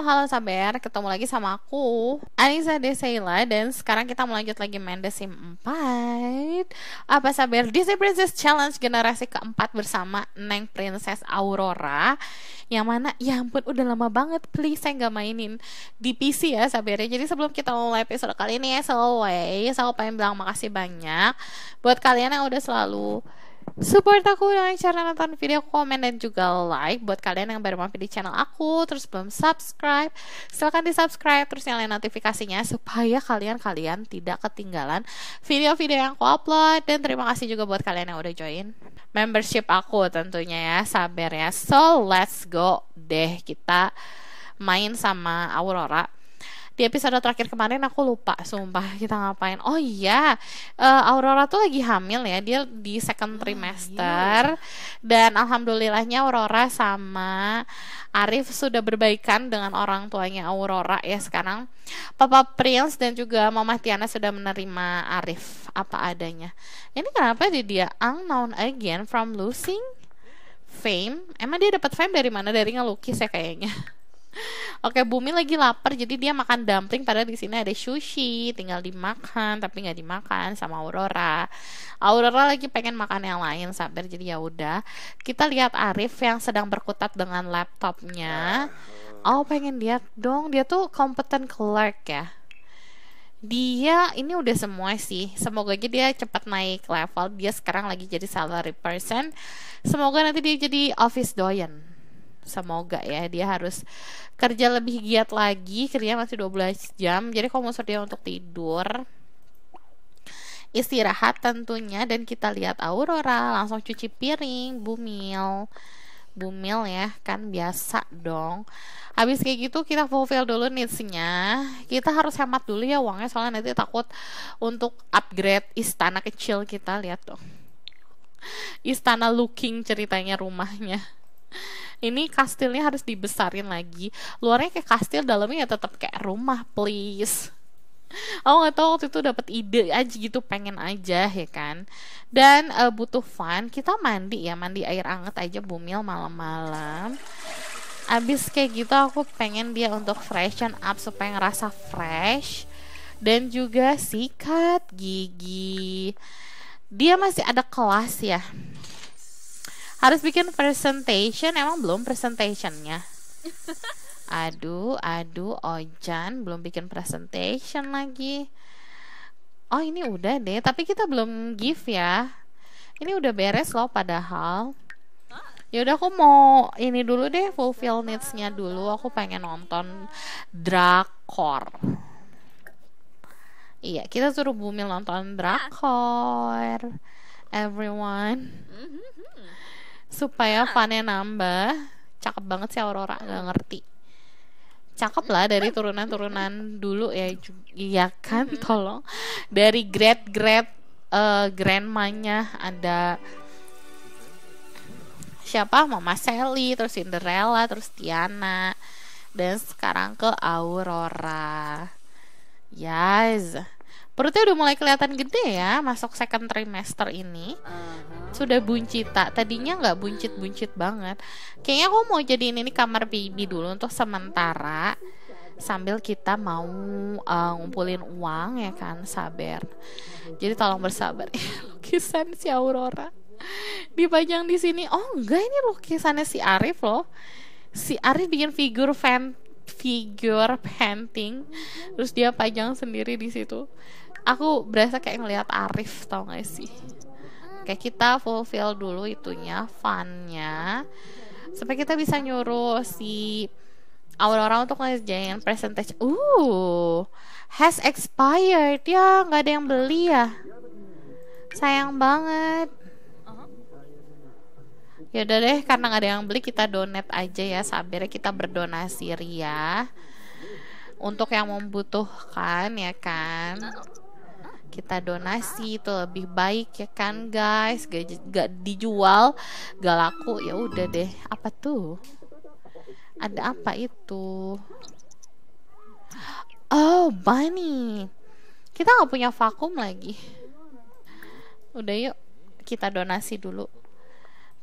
halo Saber, ketemu lagi sama aku Anissa Desaila Dan sekarang kita melanjut lagi main The Sim 4 Apa Saber? Disney Princess Challenge generasi keempat bersama Neng Princess Aurora Yang mana, ya ampun udah lama banget Please saya nggak mainin di PC ya Saber ya. Jadi sebelum kita mulai episode kali ini As ya, always, aku pengen bilang makasih banyak Buat kalian yang udah selalu support aku dengan cara nonton video, komen, dan juga like buat kalian yang baru mampir di channel aku terus belum subscribe silahkan di subscribe terus nyalain notifikasinya supaya kalian-kalian tidak ketinggalan video-video yang aku upload dan terima kasih juga buat kalian yang udah join membership aku tentunya ya sabar ya so let's go deh kita main sama Aurora di episode terakhir kemarin aku lupa sumpah kita ngapain oh iya uh, Aurora tuh lagi hamil ya dia di second oh, trimester oh, iya. dan alhamdulillahnya Aurora sama Arif sudah berbaikan dengan orang tuanya Aurora ya sekarang Papa Prince dan juga Mama Tiana sudah menerima Arif apa adanya ini kenapa dia, dia unknown again from losing fame emang dia dapat fame dari mana dari ngelukis ya kayaknya Oke, Bumi lagi lapar jadi dia makan dumpling padahal di sini ada sushi, tinggal dimakan tapi nggak dimakan sama Aurora. Aurora lagi pengen makan yang lain sabar jadi ya udah. Kita lihat Arif yang sedang berkutat dengan laptopnya. Ya. Oh, pengen lihat dong. Dia tuh kompeten clerk ya dia ini udah semua sih semoga aja dia cepat naik level dia sekarang lagi jadi salary person semoga nanti dia jadi office doyen semoga ya dia harus kerja lebih giat lagi kerja masih 12 jam jadi kalau mau dia untuk tidur istirahat tentunya dan kita lihat aurora langsung cuci piring bumil bumil ya kan biasa dong habis kayak gitu kita fulfill dulu needs-nya kita harus hemat dulu ya uangnya soalnya nanti takut untuk upgrade istana kecil kita lihat tuh istana looking ceritanya rumahnya ini kastilnya harus dibesarin lagi luarnya kayak kastil dalamnya ya tetap kayak rumah please Oh nggak tahu waktu itu dapat ide aja gitu pengen aja ya kan dan uh, butuh fun kita mandi ya mandi air anget aja bumil malam-malam abis kayak gitu aku pengen dia untuk freshen up supaya ngerasa fresh dan juga sikat gigi dia masih ada kelas ya harus bikin presentation emang belum presentationnya aduh aduh ojan belum bikin presentation lagi oh ini udah deh tapi kita belum give ya ini udah beres loh padahal Ya udah aku mau ini dulu deh fulfill needsnya dulu aku pengen nonton drakor iya kita suruh bumi nonton drakor everyone mm-hmm supaya ah. fannya nambah cakep banget sih Aurora nggak ngerti cakep lah dari turunan-turunan dulu ya iya kan tolong dari great great uh, eh, grandmanya ada siapa Mama Sally terus Cinderella terus Tiana dan sekarang ke Aurora yes perutnya udah mulai kelihatan gede ya masuk second trimester ini uh-huh. sudah buncit tak tadinya nggak buncit buncit banget kayaknya aku mau jadiin ini kamar baby dulu untuk sementara sambil kita mau uh, ngumpulin uang ya kan sabar jadi tolong bersabar lukisan si Aurora dipajang di sini oh enggak ini lukisannya si Arif loh si Arif bikin figur fan figure painting terus dia pajang sendiri di situ aku berasa kayak ngelihat Arif tau gak sih kayak kita fulfill dulu itunya funnya supaya kita bisa nyuruh si Aurora untuk ngerjain presentation uh has expired ya nggak ada yang beli ya sayang banget ya udah deh karena nggak ada yang beli kita donat aja ya sabar kita berdonasi ria untuk yang membutuhkan ya kan kita donasi itu lebih baik ya kan guys gak, gak dijual gak laku ya udah deh apa tuh ada apa itu oh bunny kita nggak punya vakum lagi udah yuk kita donasi dulu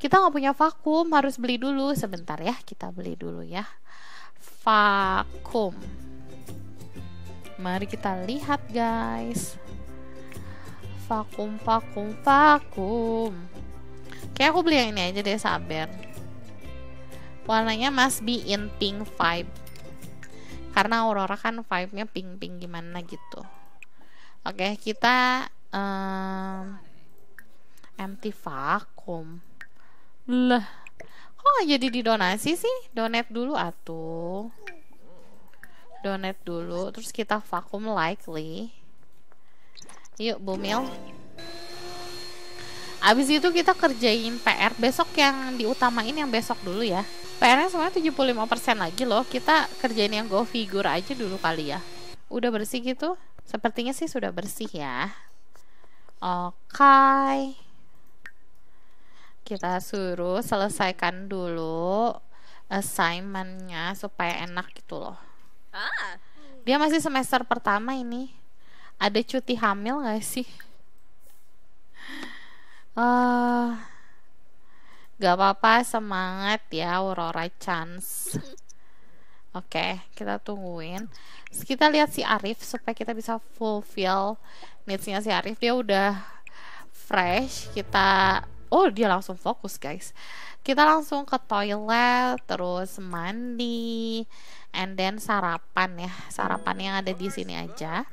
kita nggak punya vakum harus beli dulu sebentar ya kita beli dulu ya vakum mari kita lihat guys vakum vakum vakum kayak aku beli yang ini aja deh sabar warnanya must be in pink vibe karena Aurora kan vibe-nya pink-pink gimana gitu oke kita um, empty vakum lah kok jadi didonasi sih Donet dulu atuh donet dulu terus kita vakum likely Yuk, Bumil. Abis itu kita kerjain PR besok yang diutamain yang besok dulu ya. PR-nya sebenarnya 75% lagi loh. Kita kerjain yang go figure aja dulu kali ya. Udah bersih gitu? Sepertinya sih sudah bersih ya. Oke. Okay. Kita suruh selesaikan dulu assignment-nya supaya enak gitu loh. Ah. Dia masih semester pertama ini ada cuti hamil gak sih? Uh, eh, gak apa-apa, semangat ya Aurora Chance. Oke, okay, kita tungguin. Terus kita lihat si Arif supaya kita bisa fulfill needsnya si Arif. Dia udah fresh, kita oh dia langsung fokus guys kita langsung ke toilet terus mandi and then sarapan ya sarapan yang ada di sini aja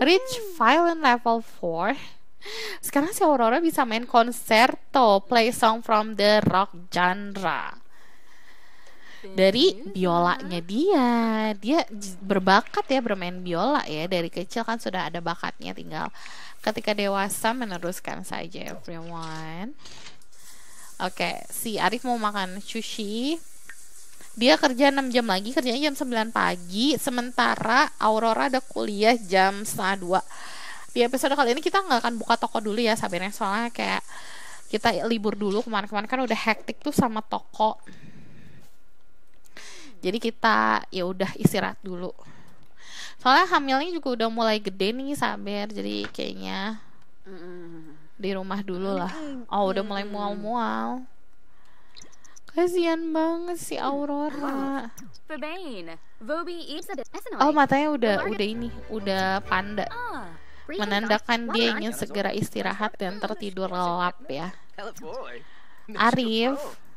Rich violin level 4 sekarang si Aurora bisa main konserto, play song from the rock genre dari biolanya dia dia berbakat ya bermain biola ya dari kecil kan sudah ada bakatnya tinggal ketika dewasa meneruskan saja everyone oke okay, si Arif mau makan sushi dia kerja 6 jam lagi kerjanya jam 9 pagi sementara Aurora ada kuliah jam setengah dua. di episode kali ini kita nggak akan buka toko dulu ya sabarnya soalnya kayak kita libur dulu kemarin-kemarin kan udah hektik tuh sama toko jadi kita ya udah istirahat dulu soalnya hamilnya juga udah mulai gede nih sabar jadi kayaknya di rumah dulu lah oh udah mulai mual-mual kasihan banget si mm. Aurora oh matanya udah udah ini udah panda ah, menandakan dia ingin segera istirahat dan tertidur lelap ya Arif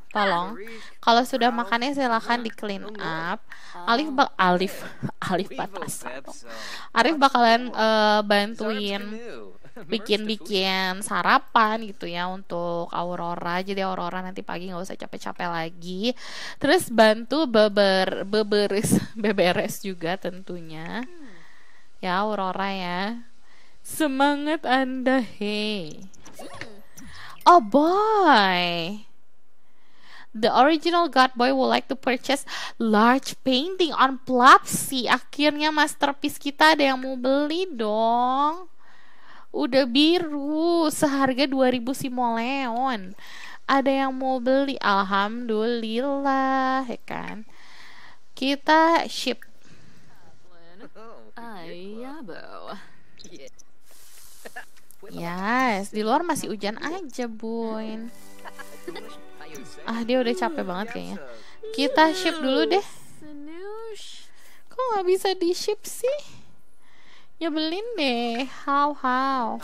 Tolong, kalau sudah makannya silahkan di clean up. Alif bak Alif Alif batas. Alif bakalan uh, bantuin bikin-bikin sarapan gitu ya untuk Aurora. Jadi Aurora nanti pagi nggak usah capek-capek lagi. Terus bantu beber beberes beberes juga tentunya. Ya Aurora ya. Semangat Anda, hei Oh boy the original God Boy would like to purchase large painting on Plopsy. Akhirnya masterpiece kita ada yang mau beli dong. Udah biru, seharga 2000 simoleon. Ada yang mau beli, alhamdulillah, ya kan? Kita ship. Ah, iya, yes, di luar masih hujan aja, Boy. Ah dia udah capek hmm, banget kayaknya Kita ship dulu deh Kok nggak bisa di ship sih ya belin deh How how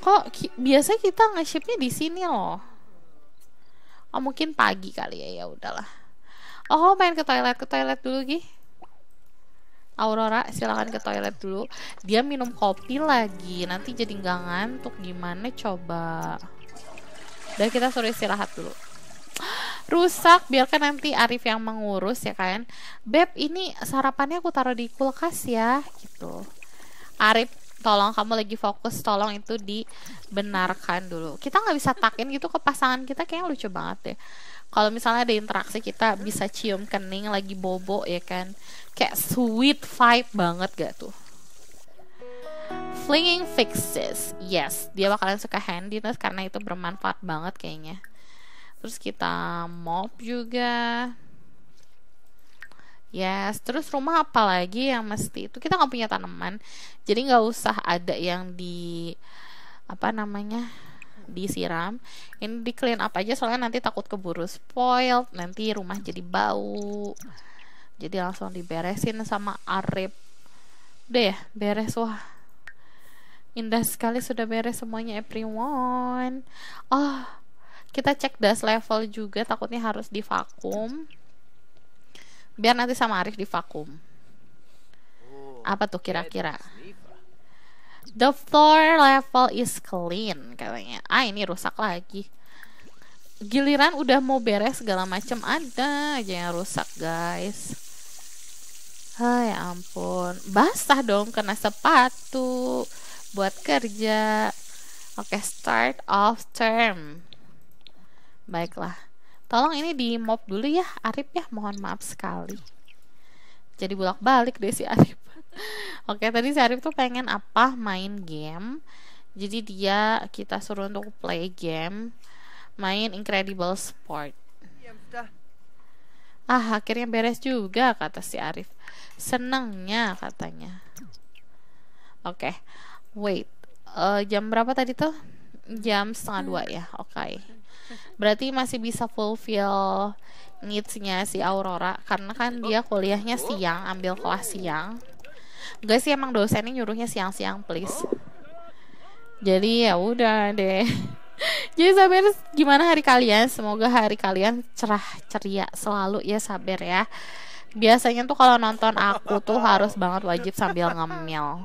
Kok ki biasa kita nge-shipnya di sini loh Oh mungkin pagi kali ya ya udahlah Oh main ke toilet ke toilet dulu Gih Aurora silahkan ke toilet dulu dia minum kopi lagi nanti jadi nggak ngantuk gimana coba dan kita suruh istirahat dulu rusak biarkan nanti Arif yang mengurus ya kan Beb ini sarapannya aku taruh di kulkas ya gitu Arif tolong kamu lagi fokus tolong itu dibenarkan dulu kita nggak bisa takin gitu ke pasangan kita kayak lucu banget deh kalau misalnya ada interaksi kita bisa cium kening lagi bobo ya kan kayak sweet vibe banget gak tuh Flinging fixes. Yes, dia bakalan suka handiness karena itu bermanfaat banget kayaknya. Terus kita mop juga. Yes, terus rumah apa lagi yang mesti itu kita nggak punya tanaman, jadi nggak usah ada yang di apa namanya disiram. Ini di clean up aja soalnya nanti takut keburu spoiled, nanti rumah jadi bau. Jadi langsung diberesin sama Arif. deh beres wah. Indah sekali sudah beres semuanya everyone. Oh, kita cek das level juga takutnya harus divakum. Biar nanti sama Arif divakum. Oh, Apa tuh kira-kira? The floor level is clean katanya. Ah, ini rusak lagi. Giliran udah mau beres segala macam ada aja yang rusak, guys. Hai, ah, ya ampun. Basah dong kena sepatu buat kerja. Oke, okay, start of term. Baiklah. Tolong ini di mop dulu ya, Arif ya. Mohon maaf sekali. Jadi bolak-balik deh si Arif. Oke, okay, tadi si Arif tuh pengen apa? Main game. Jadi dia kita suruh untuk play game, main Incredible Sport. Iya, ah, akhirnya beres juga kata si Arif. Senangnya katanya. Oke. Okay wait uh, jam berapa tadi tuh jam setengah dua ya oke okay. berarti masih bisa fulfill needs-nya si Aurora karena kan dia kuliahnya siang ambil kelas siang Gak sih emang dosen dosennya nyuruhnya siang-siang please jadi ya udah deh jadi sabar gimana hari kalian semoga hari kalian cerah ceria selalu ya sabar ya biasanya tuh kalau nonton aku tuh harus banget wajib sambil ngemil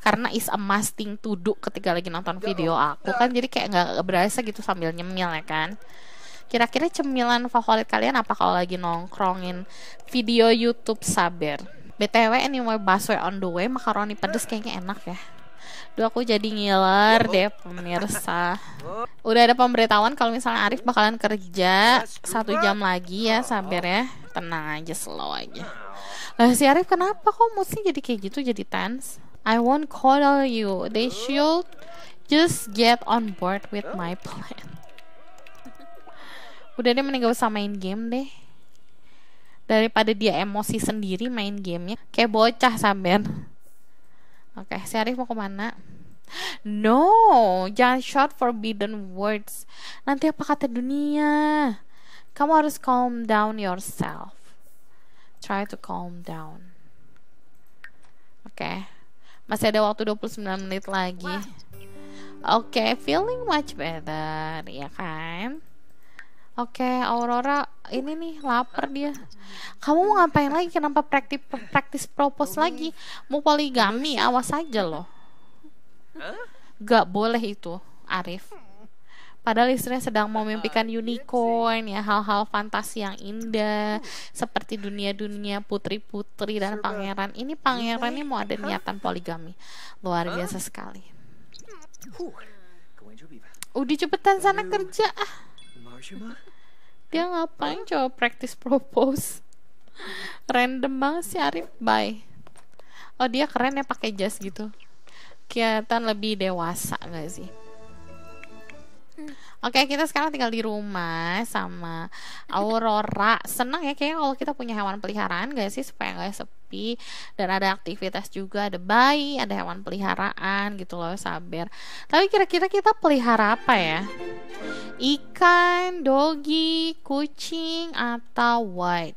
karena is a must thing to do ketika lagi nonton video aku kan jadi kayak nggak berasa gitu sambil nyemil ya kan kira-kira cemilan favorit kalian apa kalau lagi nongkrongin video YouTube Saber BTW anyway busway on the way makaroni pedes kayaknya enak ya Duh aku jadi ngiler ya, deh pemirsa Udah ada pemberitahuan kalau misalnya Arif bakalan kerja Satu jam lagi ya sabar ya Tenang aja slow aja Lah si Arif kenapa kok moodnya jadi kayak gitu jadi tense I won't coddle you. They should just get on board with my plan. Udah deh mending gak usah main game deh. Daripada dia emosi sendiri main gamenya. Kayak bocah sampean. Oke, okay, si Arif mau kemana? No, jangan shout forbidden words. Nanti apa kata dunia? Kamu harus calm down yourself. Try to calm down. Oke. Okay. Masih ada waktu 29 menit lagi. Oke, okay, feeling much better, ya kan? Oke, okay, Aurora, ini nih lapar dia. Kamu mau ngapain lagi? Kenapa praktis praktis propose lagi? Mau poligami? Awas aja loh. Gak boleh itu, Arif. Padahal istrinya sedang memimpikan ah, iya unicorn ya hal-hal fantasi yang indah seperti dunia-dunia putri-putri dan pangeran. Ini pangeran ini mau ada niatan poligami. Luar biasa sekali. Udah cepetan sana kerja ah. Dia ngapain coba practice propose? Random banget sih Arif. Bye. Oh dia keren ya pakai jas gitu. Kelihatan lebih dewasa gak sih? Hmm. Oke, okay, kita sekarang tinggal di rumah sama Aurora. Senang ya kayaknya kalau kita punya hewan peliharaan guys sih supaya nggak sepi dan ada aktivitas juga, ada bayi, ada hewan peliharaan gitu loh, sabar. Tapi kira-kira kita pelihara apa ya? Ikan, doggy kucing atau white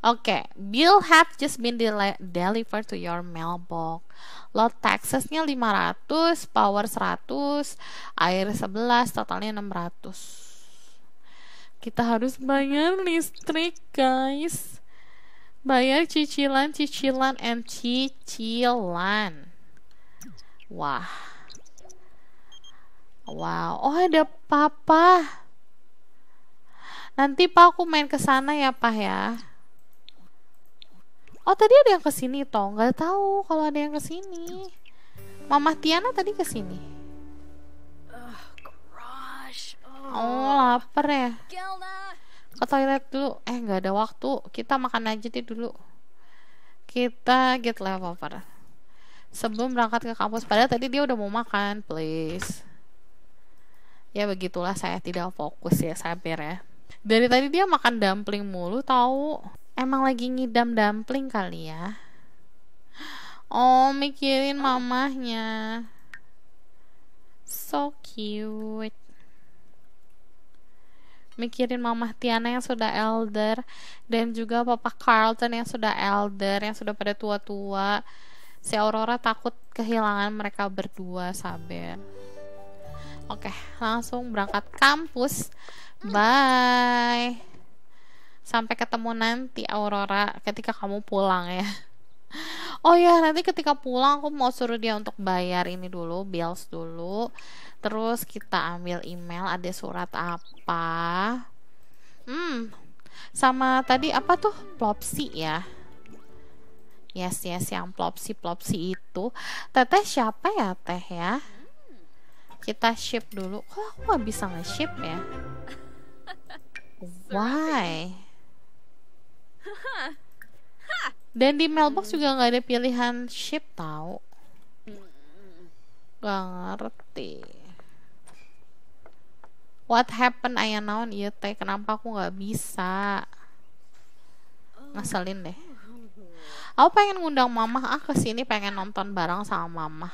Oke, okay. bill have just been delivered to your mailbox load taxesnya 500, power 100, air 11, totalnya 600. Kita harus bayar listrik, guys. Bayar cicilan, cicilan, and cicilan. Wah. Wow. Oh, ada papa. Nanti Pak aku main ke sana ya, Pak ya oh tadi ada yang kesini toh nggak tahu kalau ada yang kesini Mama Tiana tadi kesini oh. oh. lapar ya ke toilet dulu eh nggak ada waktu kita makan aja deh dulu kita get level per sebelum berangkat ke kampus pada tadi dia udah mau makan please ya begitulah saya tidak fokus ya sabar ya dari tadi dia makan dumpling mulu tahu Emang lagi ngidam dumpling kali ya? Oh, mikirin mamahnya. So cute. Mikirin mamah Tiana yang sudah elder dan juga papa Carlton yang sudah elder, yang sudah pada tua-tua. Si Aurora takut kehilangan mereka berdua, sabar. Oke, langsung berangkat kampus. Bye. Sampai ketemu nanti Aurora ketika kamu pulang ya. Oh ya, nanti ketika pulang aku mau suruh dia untuk bayar ini dulu, bills dulu. Terus kita ambil email ada surat apa. Hmm. Sama tadi apa tuh? Plopsi ya. Yes, yes, yang plopsi-plopsi itu. Teteh siapa ya, Teh ya? Kita ship dulu. Kok aku nggak bisa nge-ship ya? Why? dan di mailbox juga nggak ada pilihan ship tau gak ngerti what happened ayah naon iya teh kenapa aku nggak bisa ngasalin deh aku pengen ngundang mama ah ke sini pengen nonton bareng sama mama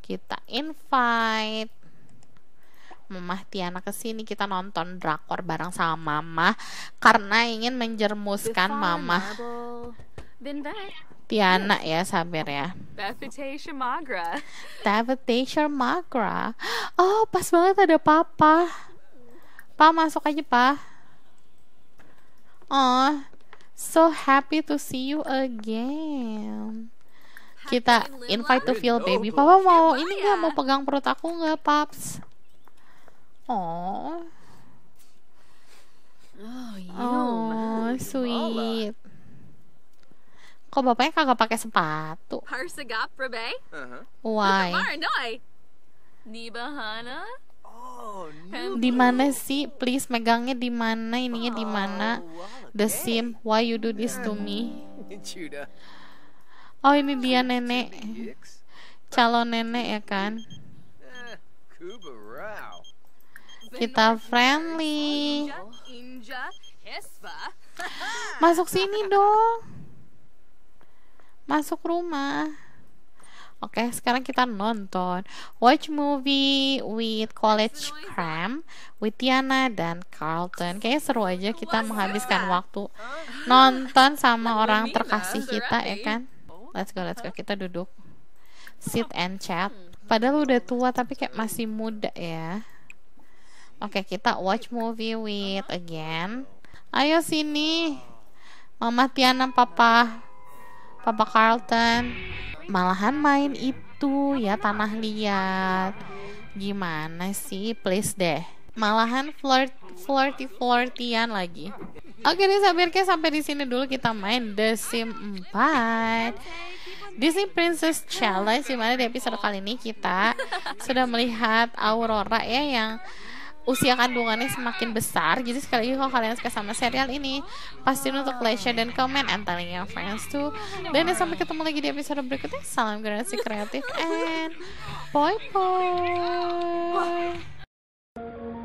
kita invite mama Tiana ke sini kita nonton drakor bareng sama Mama karena ingin menjermuskan Mama. Tiana ya, sabar ya. Bapete magra. Bapete magra. Oh, pas banget ada papa. Pa masuk aja, Pa. Oh, so happy to see you again. Kita invite to feel baby. Papa mau iya, ini nggak mau pegang perut aku nggak, Paps? Oh. oh sweet. Kok bapaknya kagak pakai sepatu? segap Why? Di bahana? Oh, no. Di mana sih? Please megangnya di mana? Ininya di mana? The sim, why you do this to me? Oh, ini dia nenek. Calon nenek ya kan? Kita friendly. Masuk sini dong masuk rumah Oke, okay, sekarang kita nonton Watch movie with college cram with Tiana dan Carlton. Kayaknya seru aja kita menghabiskan waktu nonton sama orang terkasih kita ya kan. Let's go, let's go. Kita duduk. Sit and chat. Hmm. Padahal udah tua tapi kayak masih muda ya. Oke, okay, kita watch movie with again. Ayo sini. Mama Tiana, Papa. Papa Carlton malahan main itu ya tanah liat gimana sih please deh malahan flirt flirty flirtian lagi oke okay, disabirnya sampai di sini dulu kita main The Sim 4 Disney Princess Challenge di mana di episode kali ini kita sudah melihat Aurora ya yang usia kandungannya semakin besar jadi sekali lagi kalau kalian suka sama serial ini pasti untuk like share dan comment and telling your friends too dan ya, sampai ketemu lagi di episode berikutnya salam generasi kreatif and bye bye